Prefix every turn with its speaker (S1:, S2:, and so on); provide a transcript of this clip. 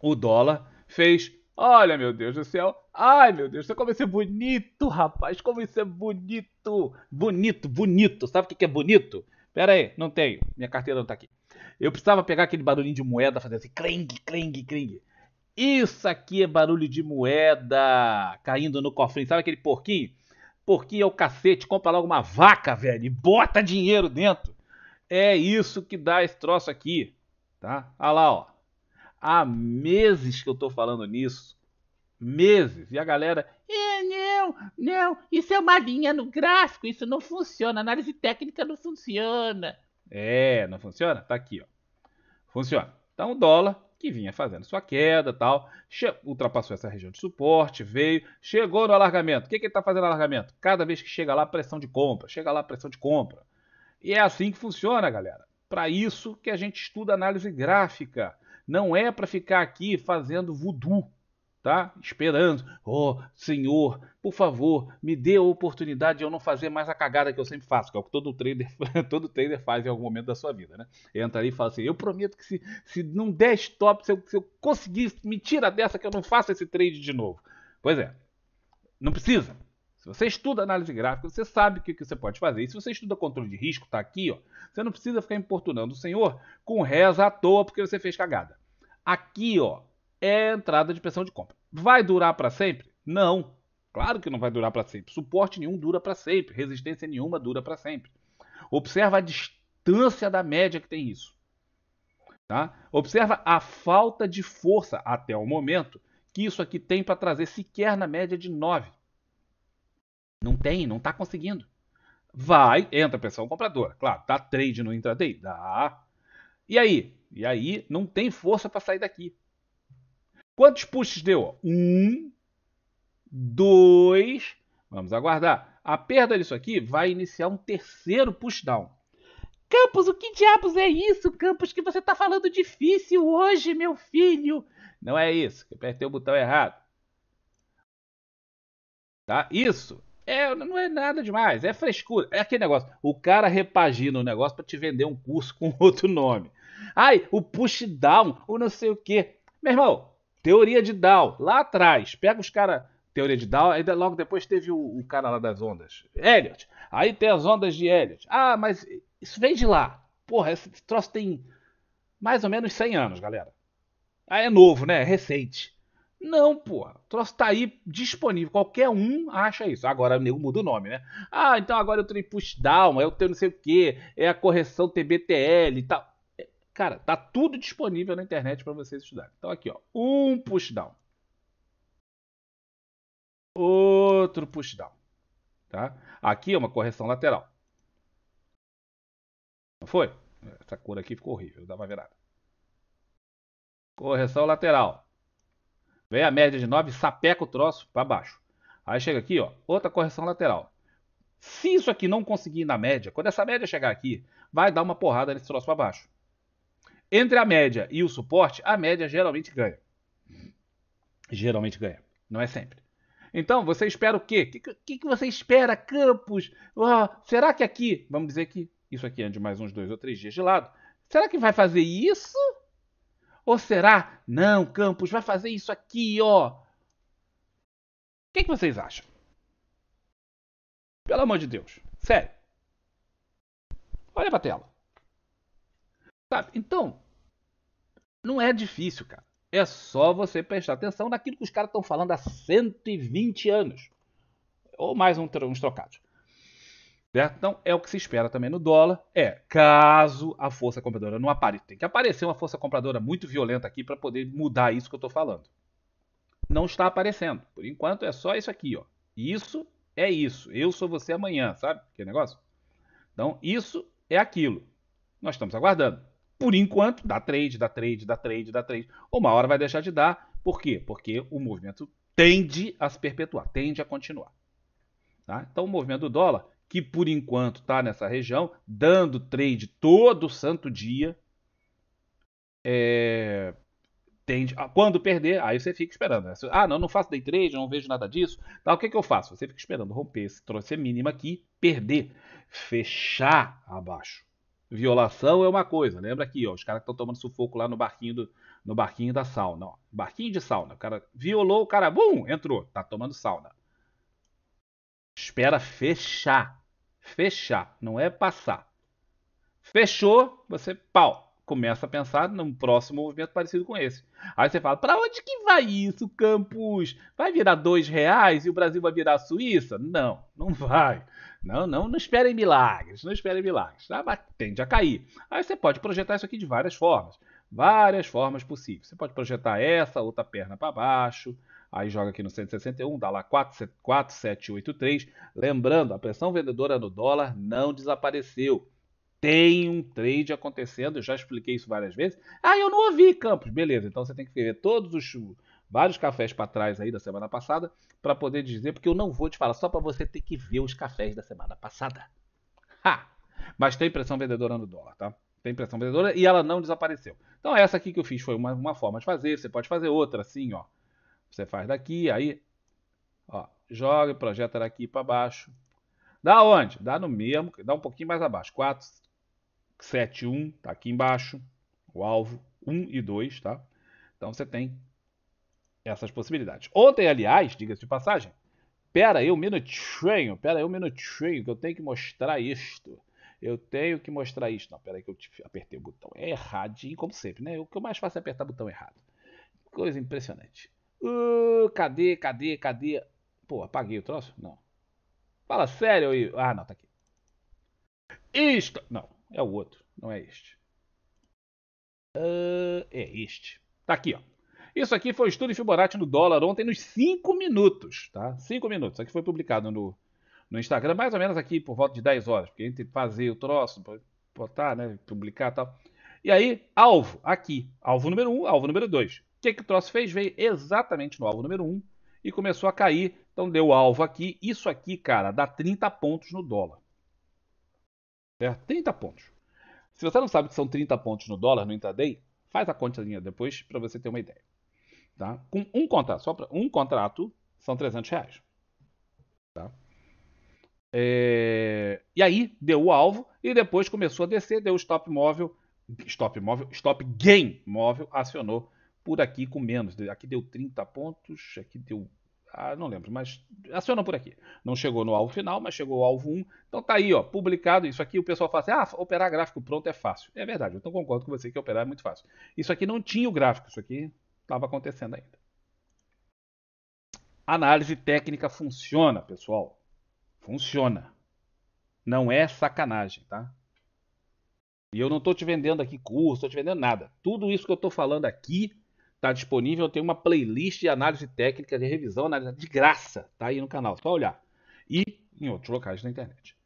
S1: o dólar fez. Olha, meu Deus do céu. Ai, meu Deus, como isso é bonito, rapaz. Como isso é bonito. Bonito, bonito. Sabe o que é bonito? Pera aí, não tenho. Minha carteira não tá aqui. Eu precisava pegar aquele barulhinho de moeda, fazer assim, cring, cring, cring. Isso aqui é barulho de moeda caindo no cofrinho. Sabe aquele porquinho? Porquinho é o cacete. Compra logo uma vaca, velho, e bota dinheiro dentro. É isso que dá esse troço aqui, tá? Olha lá, ó. Há meses que eu tô falando nisso. Meses. E a galera. É, não, não, isso é uma linha no gráfico, isso não funciona. Análise técnica não funciona. É, não funciona? Tá aqui, ó. Funciona. Então o dólar que vinha fazendo sua queda tal, ultrapassou essa região de suporte, veio, chegou no alargamento. O que, que ele está fazendo no alargamento? Cada vez que chega lá, pressão de compra, chega lá, pressão de compra. E é assim que funciona, galera. Para isso que a gente estuda análise gráfica. Não é para ficar aqui fazendo voodoo, tá? Esperando. Oh, Senhor, por favor, me dê a oportunidade de eu não fazer mais a cagada que eu sempre faço, que é o que todo trader, todo trader faz em algum momento da sua vida, né? Entra ali e fala assim: eu prometo que se, se não der stop, se eu, se eu conseguir, me tira dessa que eu não faço esse trade de novo. Pois é, não precisa. Se você estuda análise gráfica, você sabe o que, você pode fazer. E se você estuda controle de risco, está aqui, ó, você não precisa ficar importunando o senhor com reza à toa porque você fez cagada. Aqui ó, é a entrada de pressão de compra. Vai durar para sempre? Não. Claro que não vai durar para sempre. Suporte nenhum dura para sempre. Resistência nenhuma dura para sempre. Observa a distância da média que tem isso. Tá? Observa a falta de força até o momento que isso aqui tem para trazer sequer na média de 9. Não tem, não está conseguindo. Vai, entra pessoal, compradora. Claro, tá trade no intraday? Dá. E aí? E aí não tem força para sair daqui. Quantos puxes deu? Um, dois. Vamos aguardar. A perda disso aqui vai iniciar um terceiro pushdown. Campos, o que diabos é isso, Campos, que você está falando difícil hoje, meu filho? Não é isso, apertei o botão errado. Tá? Isso é, não é nada demais, é frescura. É aquele negócio. O cara repagina o negócio para te vender um curso com outro nome. Ai, o push down, o não sei o quê. Meu irmão, teoria de down, lá atrás. Pega os caras. Teoria de down, aí logo depois teve o, o, cara lá das ondas. Elliot. Aí tem as ondas de Elliot. Ah, mas isso vem de lá. Porra, esse troço tem mais ou menos 100 anos, galera. Ah, é novo, né? É recente. Não, porra. O troço tá aí disponível. Qualquer um acha isso. Agora o nego muda o nome, né? Ah, então agora eu tenho pushdown, é o teu não sei o que, é a correção TBTL e tal. É, cara, tá tudo disponível na internet para vocês estudarem. Então aqui, ó. Um pushdown. Outro pushdown. Tá? Aqui é uma correção lateral. Não foi? Essa cor aqui ficou horrível, dava dá Correção lateral. Vem a média de 9, sapeca o troço para baixo. Aí chega aqui, ó, outra correção lateral. Se isso aqui não conseguir ir na média, quando essa média chegar aqui, vai dar uma porrada nesse troço para baixo. Entre a média e o suporte, a média geralmente ganha. Geralmente ganha, não é sempre. Então, você espera o quê? O que, que, você espera, Campos? Oh, será que aqui, vamos dizer que isso aqui é de mais uns dois ou três dias de lado, será que vai fazer isso? Ou será? Não, Campos, vai fazer isso aqui, ó. O que, que vocês acham? Pelo amor de Deus. Sério. Olha pra tela. Sabe? Então, não é difícil, cara. É só você prestar atenção naquilo que os caras estão falando há 120 anos. Ou mais um, uns trocados. Certo? Então, é o que se espera também no dólar, é caso a força compradora não apareça. Tem que aparecer uma força compradora muito violenta aqui para poder mudar isso que eu estou falando. Não está aparecendo. Por enquanto é só isso aqui, ó. Isso é isso. Eu sou você amanhã, sabe? Que negócio? Então, isso é aquilo. Nós estamos aguardando. Por enquanto, dá trade, dá trade, dá trade, dá trade. Uma hora vai deixar de dar. Por quê? Porque o movimento tende a se perpetuar, tende a continuar. Tá? Então, o movimento do dólar que por enquanto está nessa região, dando trade todo santo dia. É, tende quando perder, aí você fica esperando. Né? Ah, não, não faço day trade, não vejo nada disso. Tá, o que, que eu faço? Você fica esperando romper esse trouxe mínimo aqui, perder, fechar abaixo. Violação é uma coisa, lembra aqui, ó, os caras que estão tomando sufoco lá no barquinho, do, no barquinho da sauna. Ó, barquinho de sauna, o cara violou, o cara, bum, entrou, tá tomando sauna. Espera fechar fechar, não é passar. Fechou, você pau, começa a pensar num próximo movimento parecido com esse. Aí você fala, para onde que vai isso, Campos? Vai virar dois reais e o Brasil vai virar a Suíça? Não, não vai. Não, não, não esperem milagres, não esperem milagres, tá? Mas tende a cair. Aí você pode projetar isso aqui de várias formas, várias formas possíveis. Você pode projetar essa, outra perna para baixo, Aí joga aqui no 161, dá lá 4783. Lembrando, a pressão vendedora no dólar não desapareceu. Tem um trade acontecendo, eu já expliquei isso várias vezes. Ah, eu não ouvi, Campos. Beleza, então você tem que ver todos os vários cafés para trás aí da semana passada para poder dizer, porque eu não vou te falar, só para você ter que ver os cafés da semana passada. Ha! Mas tem pressão vendedora no dólar, tá? tem pressão vendedora e ela não desapareceu. Então essa aqui que eu fiz foi uma, uma forma de fazer, você pode fazer outra assim, ó. Você faz daqui, aí, ó, joga e projeta daqui para baixo. Dá onde? Dá no mesmo, dá um pouquinho mais abaixo. 4, 7, 1, tá aqui embaixo. O alvo 1 e 2, tá? Então você tem essas possibilidades. Ontem, aliás, diga-se de passagem, pera aí um minutinho, pera aí um minutinho, que eu tenho que mostrar isto. Eu tenho que mostrar isto. Não, pera aí que eu apertei o botão erradinho, como sempre, né? O que eu mais faço é apertar o botão errado. Coisa impressionante. Uh, cadê, cadê, cadê? Pô, apaguei o troço? Não. Fala sério aí. Ah, não, tá aqui. Isto. Não, é o outro. Não é este. Uh, é este. Tá aqui, ó. Isso aqui foi o estudo de Fibonacci no dólar ontem nos 5 minutos, tá? 5 minutos. Isso aqui foi publicado no, no Instagram, mais ou menos aqui por volta de 10 horas. Porque entre fazer o troço, botar, né? Publicar e tal. E aí, alvo, aqui. Alvo número 1, um, alvo número 2 que, que o troço fez? Veio exatamente no alvo número 1 e começou a cair. Então deu alvo aqui. Isso aqui, cara, dá 30 pontos no dólar. Certo? É, 30 pontos. Se você não sabe que são 30 pontos no dólar no intraday, faz a continha depois para você ter uma ideia. Tá? Com um contrato, só pra, um contrato são 300 reais. Tá? É... E aí deu o alvo e depois começou a descer, deu o stop móvel, stop móvel, stop gain móvel, acionou por aqui com menos. Aqui deu 30 pontos, aqui deu. Ah, não lembro, mas aciona por aqui. Não chegou no alvo final, mas chegou ao alvo 1. Então tá aí, ó, publicado. Isso aqui o pessoal fala assim: ah, operar gráfico pronto é fácil. É verdade, eu então concordo com você que operar é muito fácil. Isso aqui não tinha o gráfico, isso aqui estava acontecendo ainda. A análise técnica funciona, pessoal. Funciona. Não é sacanagem, tá? E eu não estou te vendendo aqui curso, estou te vendendo nada. Tudo isso que eu estou falando aqui Está disponível, tem uma playlist de análise técnica, de revisão, análise de graça, tá aí no canal, só olhar. E em outros locais da internet.